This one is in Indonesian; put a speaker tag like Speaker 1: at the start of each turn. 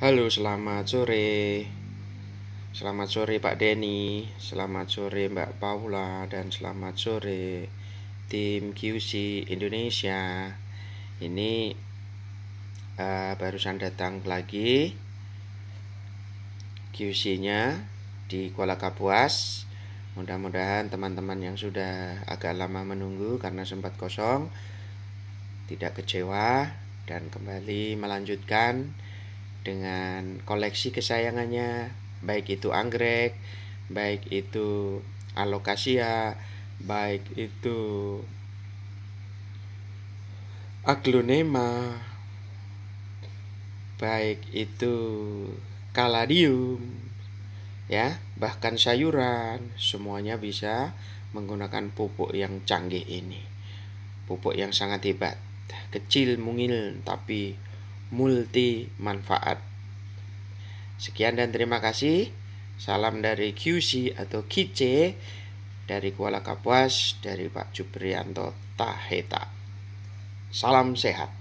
Speaker 1: Halo, selamat sore. Selamat sore Pak Denny, selamat sore Mbak Paula, dan selamat sore tim QC Indonesia. Ini uh, barusan datang lagi QC-nya di Kuala Kapuas. Mudah-mudahan teman-teman yang sudah agak lama menunggu karena sempat kosong tidak kecewa dan kembali melanjutkan dengan koleksi kesayangannya, baik itu anggrek, baik itu alokasia, baik itu aglonema, baik itu kaladium ya bahkan sayuran semuanya bisa menggunakan pupuk yang canggih ini pupuk yang sangat hebat kecil mungil tapi multi manfaat. Sekian dan terima kasih. Salam dari QC atau Kice dari Kuala Kapuas dari Pak Jubrianto Taheta. Salam sehat.